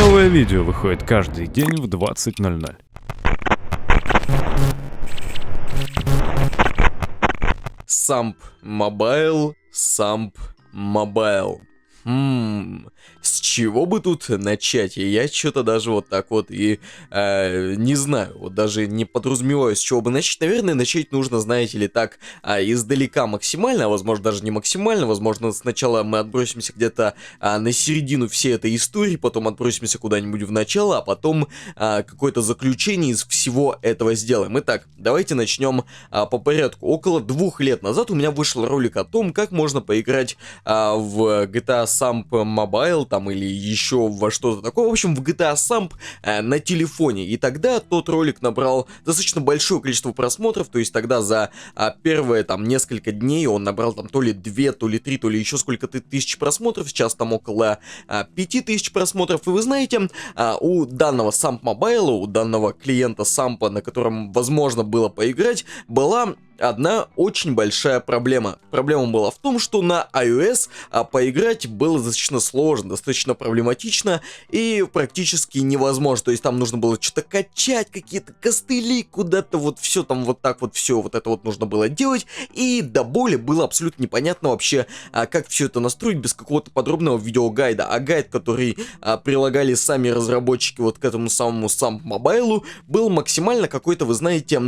Новое видео выходит каждый день в 20.00. Самп Мобайл, Самп Мобайл. Ммм, с чего бы тут начать? Я что-то даже вот так вот и э, не знаю, вот даже не подразумеваю, с чего бы начать. Наверное, начать нужно, знаете ли, так, э, издалека максимально, а возможно даже не максимально, возможно сначала мы отбросимся где-то э, на середину всей этой истории, потом отбросимся куда-нибудь в начало, а потом э, какое-то заключение из всего этого сделаем. Итак, давайте начнем э, по порядку. Около двух лет назад у меня вышел ролик о том, как можно поиграть э, в GTA Samp Mobile там или еще во что-то такое. В общем, в GTA Samp э, на телефоне. И тогда тот ролик набрал достаточно большое количество просмотров, то есть тогда за э, первые там несколько дней он набрал там то ли 2, то ли 3, то ли еще сколько-то тысяч просмотров, сейчас там около э, а, 5000 просмотров. И вы знаете, э, у данного Samp Mobile, у данного клиента Сампа, на котором возможно было поиграть, была одна очень большая проблема. Проблема была в том, что на iOS а, поиграть было достаточно сложно, достаточно проблематично и практически невозможно. То есть там нужно было что-то качать, какие-то костыли, куда-то вот все там вот так вот все вот это вот нужно было делать. И до боли было абсолютно непонятно вообще, а, как все это настроить без какого-то подробного видеогайда. А гайд, который а, прилагали сами разработчики вот к этому самому сам мобайлу, был максимально какой-то, вы знаете,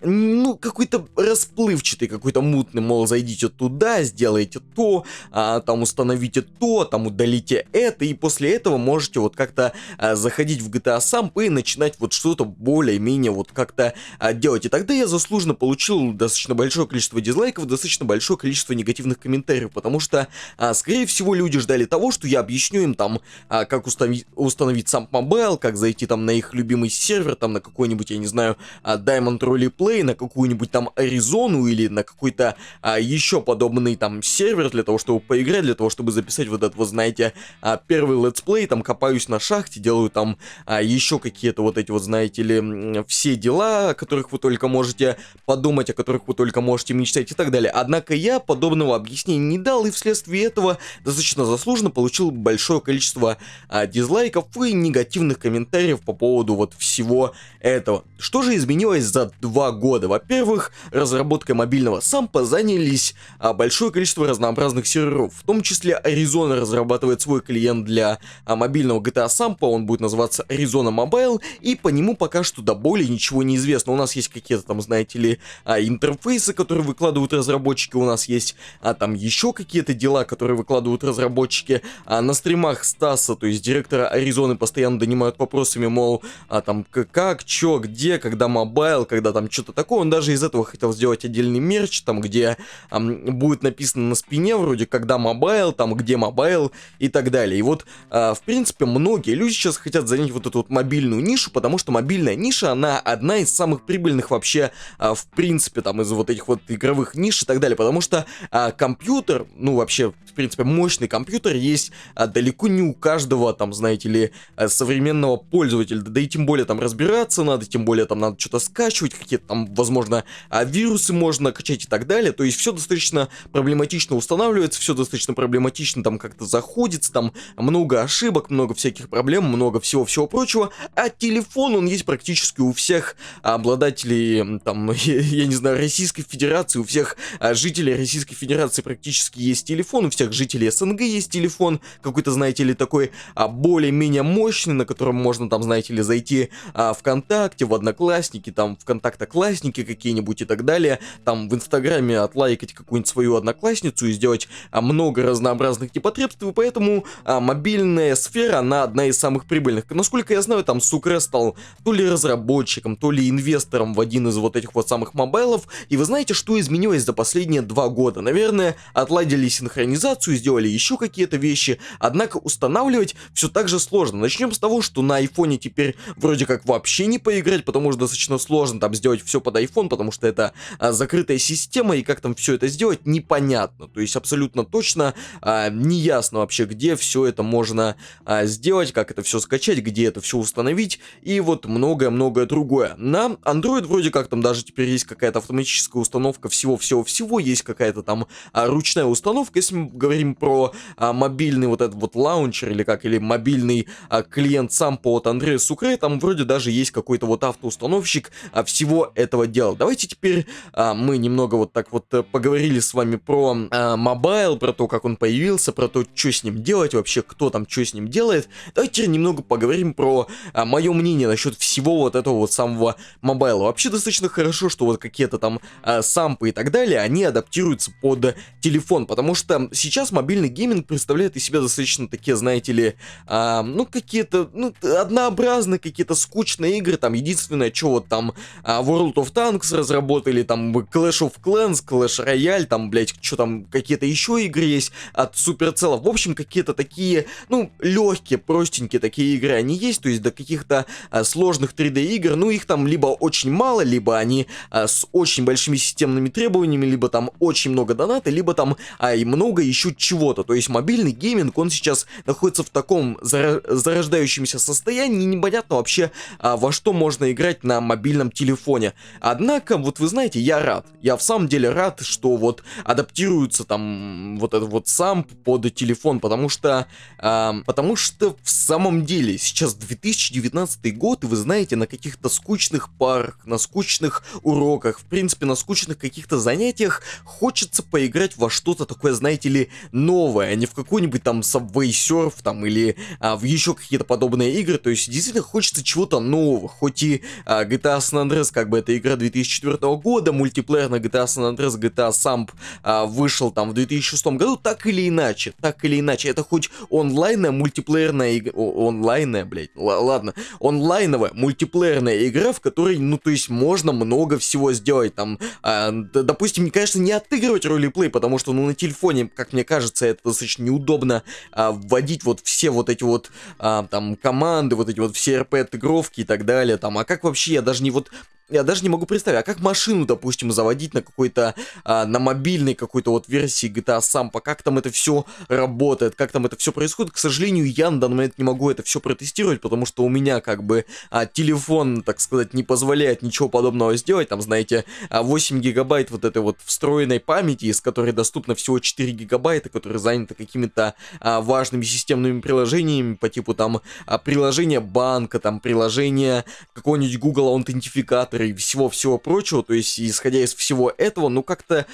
ну, как какой-то расплывчатый, какой-то мутный, мол, зайдите туда, сделайте то, а, там установите то, там удалите это, и после этого можете вот как-то а, заходить в GTA Samp и начинать вот что-то более-менее вот как-то а, делать. И тогда я заслуженно получил достаточно большое количество дизлайков, достаточно большое количество негативных комментариев, потому что, а, скорее всего, люди ждали того, что я объясню им там, а, как установить, установить Samp Mobile, как зайти там на их любимый сервер, там на какой-нибудь, я не знаю, а, Diamond Rally на какую-нибудь какую-нибудь там Аризону или на какой-то а, еще подобный там сервер для того, чтобы поиграть, для того, чтобы записать вот этот, вот знаете, а, первый летсплей, там копаюсь на шахте, делаю там а, еще какие-то вот эти вот, знаете ли, все дела, о которых вы только можете подумать, о которых вы только можете мечтать и так далее. Однако я подобного объяснения не дал, и вследствие этого достаточно заслуженно получил большое количество а, дизлайков и негативных комментариев по поводу вот всего этого. Что же изменилось за два года? Во-первых, которых разработкой мобильного сампа занялись а большое количество разнообразных серверов. В том числе Arizona разрабатывает свой клиент для а, мобильного GTA сампа, он будет называться Arizona Mobile, и по нему пока что до боли ничего не известно. У нас есть какие-то там, знаете ли, а, интерфейсы, которые выкладывают разработчики, у нас есть а, там еще какие-то дела, которые выкладывают разработчики. А, на стримах Стаса, то есть директора Аризоны, постоянно донимают вопросами, мол, а, там как, что, где, когда мобайл, когда там что-то такое. Он даже из этого хотел сделать отдельный мерч, там, где эм, будет написано на спине вроде, когда мобайл, там, где мобайл и так далее. И вот, э, в принципе, многие люди сейчас хотят занять вот эту вот мобильную нишу, потому что мобильная ниша, она одна из самых прибыльных вообще, э, в принципе, там, из вот этих вот игровых ниш и так далее, потому что э, компьютер, ну, вообще, в принципе, мощный компьютер есть э, далеко не у каждого, там, знаете ли, э, современного пользователя, да и тем более там разбираться надо, тем более там надо что-то скачивать, какие-то там, возможно, а вирусы можно качать и так далее. То есть все достаточно проблематично устанавливается, все достаточно проблематично там как-то заходится, там много ошибок, много всяких проблем, много всего-всего прочего. А телефон, он есть практически у всех обладателей, там, я, не знаю, Российской Федерации, у всех а, жителей Российской Федерации практически есть телефон, у всех жителей СНГ есть телефон, какой-то, знаете ли, такой а, более-менее мощный, на котором можно там, знаете ли, зайти а, ВКонтакте, в Одноклассники, там, ВКонтактоклассники какие-нибудь, где-нибудь и так далее, там в Инстаграме отлайкать какую-нибудь свою одноклассницу и сделать а, много разнообразных непотребств, и поэтому а, мобильная сфера, она одна из самых прибыльных. Насколько я знаю, там Сукре стал то ли разработчиком, то ли инвестором в один из вот этих вот самых мобайлов, и вы знаете, что изменилось за последние два года? Наверное, отладили синхронизацию, сделали еще какие-то вещи, однако устанавливать все так же сложно. Начнем с того, что на айфоне теперь вроде как вообще не поиграть, потому что достаточно сложно там сделать все под iPhone, потому потому что это а, закрытая система, и как там все это сделать, непонятно. То есть абсолютно точно а, не ясно вообще, где все это можно а, сделать, как это все скачать, где это все установить, и вот многое-многое другое. На Android вроде как там даже теперь есть какая-то автоматическая установка всего-всего-всего, есть какая-то там а, ручная установка, если мы говорим про а, мобильный вот этот вот лаунчер, или как, или мобильный а, клиент сам по вот Андрея Сукре, там вроде даже есть какой-то вот автоустановщик а, всего этого дела. Давайте давайте теперь а, мы немного вот так вот э, поговорили с вами про а, мобайл, про то, как он появился, про то, что с ним делать, вообще кто там что с ним делает. Давайте теперь немного поговорим про а, мое мнение насчет всего вот этого вот самого мобайла. Вообще достаточно хорошо, что вот какие-то там а, сампы и так далее, они адаптируются под телефон, потому что сейчас мобильный гейминг представляет из себя достаточно такие, знаете ли, а, ну какие-то, ну однообразные какие-то скучные игры, там единственное, что вот там а, World of Tanks разработали там Clash of Clans, Clash Royale, там, блядь, что там, какие-то еще игры есть от суперцелов. В общем, какие-то такие, ну, легкие, простенькие такие игры они есть, то есть до каких-то а, сложных 3D игр, ну, их там либо очень мало, либо они а, с очень большими системными требованиями, либо там очень много доната, либо там а, и много еще чего-то. То есть мобильный гейминг, он сейчас находится в таком зарождающемся состоянии, непонятно вообще, а, во что можно играть на мобильном телефоне. Однако, этом, вот вы знаете, я рад. Я в самом деле рад, что вот адаптируется там вот этот вот сам под телефон, потому что, э, потому что в самом деле сейчас 2019 год, и вы знаете, на каких-то скучных парах, на скучных уроках, в принципе, на скучных каких-то занятиях хочется поиграть во что-то такое, знаете ли, новое, а не в какой-нибудь там Subway Surf там или а, в еще какие-то подобные игры, то есть действительно хочется чего-то нового, хоть и а, GTA San Andreas как бы эта игра 2004 2004 года, мультиплеер GTA San Andreas, GTA Samp а, вышел там в 2006 году, так или иначе, так или иначе, это хоть онлайнная мультиплеерная игра, онлайнная, блядь, ладно, онлайновая мультиплеерная игра, в которой, ну, то есть, можно много всего сделать, там, а, допустим, конечно, не отыгрывать ролеплей, потому что, ну, на телефоне, как мне кажется, это достаточно неудобно а, вводить вот все вот эти вот, а, там, команды, вот эти вот все РП-отыгровки и так далее, там, а как вообще, я даже не вот я даже не могу представить, а как машину, допустим, заводить на какой-то, а, на мобильной какой-то вот версии GTA Sampa, как там это все работает, как там это все происходит. К сожалению, я на данный момент не могу это все протестировать, потому что у меня как бы а, телефон, так сказать, не позволяет ничего подобного сделать. Там, знаете, 8 а, гигабайт вот этой вот встроенной памяти, из которой доступно всего 4 гигабайта, которые заняты какими-то а, важными системными приложениями по типу там а, приложения банка, там приложения какого-нибудь Google аутентификатора, Поттера и всего-всего прочего, то есть, исходя из всего этого, ну как-то,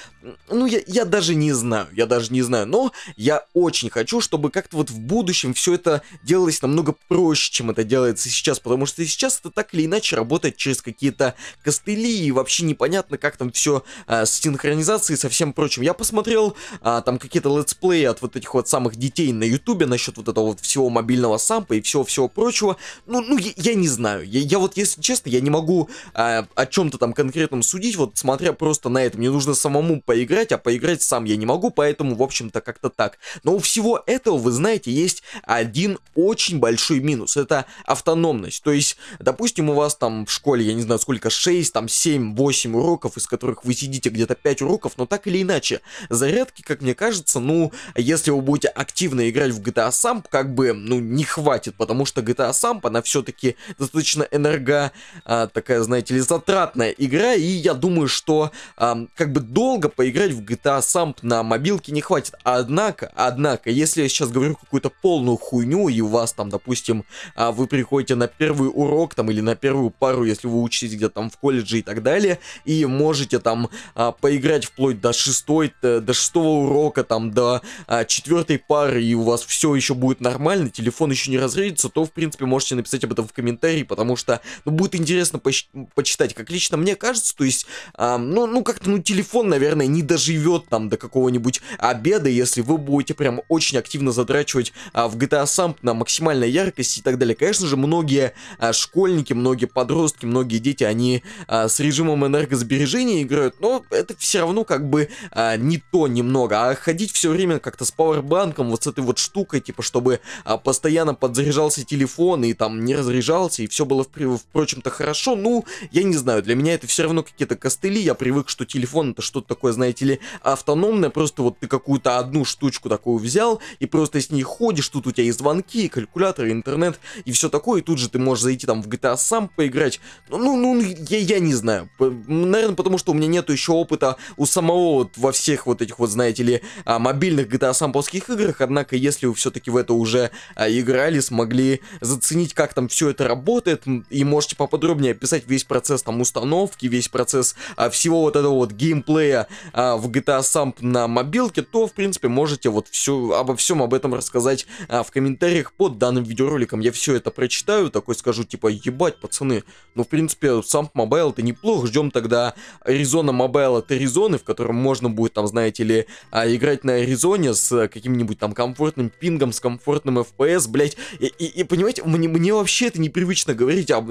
ну я, я даже не знаю, я даже не знаю, но я очень хочу, чтобы как-то вот в будущем все это делалось намного проще, чем это делается сейчас, потому что сейчас это так или иначе работает через какие-то костыли, и вообще непонятно, как там все а, с синхронизацией и со всем прочим. Я посмотрел а, там какие-то летсплеи от вот этих вот самых детей на ютубе насчет вот этого вот всего мобильного сампа и всего-всего прочего, ну, ну я, я не знаю, я, я вот, если честно, я не могу а, о чем-то там конкретном судить, вот смотря просто на это. Мне нужно самому поиграть, а поиграть сам я не могу, поэтому, в общем-то, как-то так. Но у всего этого, вы знаете, есть один очень большой минус. Это автономность. То есть, допустим, у вас там в школе, я не знаю, сколько, 6, там 7, 8 уроков, из которых вы сидите где-то 5 уроков, но так или иначе, зарядки, как мне кажется, ну, если вы будете активно играть в GTA сам, как бы, ну, не хватит, потому что GTA сам, она все-таки достаточно энерго, а, такая, знаете ли, затратная игра, и я думаю, что эм, как бы долго поиграть в GTA Samp на мобилке не хватит. Однако, однако, если я сейчас говорю какую-то полную хуйню, и у вас там, допустим, э, вы приходите на первый урок там или на первую пару, если вы учитесь где-то там в колледже и так далее, и можете там э, поиграть вплоть до шестой, до шестого урока, там до э, четвертой пары, и у вас все еще будет нормально, телефон еще не разрядится, то, в принципе, можете написать об этом в комментарии, потому что, ну, будет интересно поч почитать читать, как лично мне кажется, то есть, э, ну, ну как-то, ну, телефон, наверное, не доживет там до какого-нибудь обеда, если вы будете прям очень активно затрачивать э, в GTA сам на максимальной яркости и так далее. Конечно же, многие э, школьники, многие подростки, многие дети, они э, с режимом энергосбережения играют, но это все равно как бы э, не то немного, а ходить все время как-то с пауэрбанком, вот с этой вот штукой, типа, чтобы э, постоянно подзаряжался телефон и там не разряжался, и все было, впрочем-то, хорошо, ну, я не знаю, для меня это все равно какие-то костыли, я привык, что телефон это что-то такое, знаете ли, автономное, просто вот ты какую-то одну штучку такую взял, и просто с ней ходишь, тут у тебя и звонки, и калькулятор, и интернет, и все такое, и тут же ты можешь зайти там в GTA сам поиграть. Ну ну, ну, ну, я, я не знаю. Наверное, потому что у меня нету еще опыта у самого вот во всех вот этих вот, знаете ли, а, мобильных GTA самповских играх, однако, если вы все-таки в это уже а, играли, смогли заценить, как там все это работает, и можете поподробнее описать весь процесс процесс там установки, весь процесс а, всего вот этого вот геймплея а, в GTA Samp на мобилке, то, в принципе, можете вот все, обо всем об этом рассказать а, в комментариях под данным видеороликом. Я все это прочитаю, такой скажу, типа, ебать, пацаны, ну, в принципе, Samp Mobile это неплохо, ждем тогда Arizona Mobile от Arizona, в котором можно будет, там, знаете ли, а, играть на Аризоне с каким-нибудь там комфортным пингом, с комфортным FPS, блять, и, и, и понимаете, мне, мне вообще это непривычно говорить, а,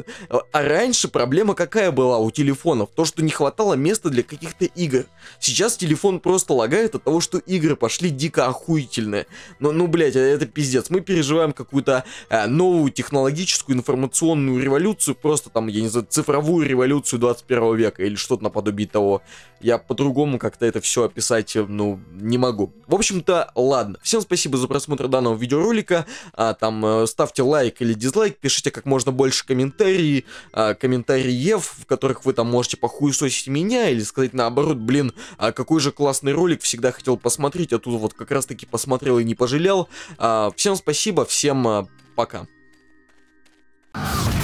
а раньше проблема как какая была у телефонов, то, что не хватало места для каких-то игр. Сейчас телефон просто лагает от того, что игры пошли дико охуительные. Но, ну, блять, это пиздец. Мы переживаем какую-то э, новую технологическую информационную революцию, просто там, я не знаю, цифровую революцию 21 века или что-то наподобие того. Я по-другому как-то это все описать, э, ну, не могу. В общем-то, ладно. Всем спасибо за просмотр данного видеоролика. А, там, э, ставьте лайк или дизлайк, пишите как можно больше комментарий, э, комментарии дев, в которых вы там можете похуесосить меня, или сказать наоборот, блин, а какой же классный ролик, всегда хотел посмотреть, а тут вот как раз таки посмотрел и не пожалел. А, всем спасибо, всем а, пока. you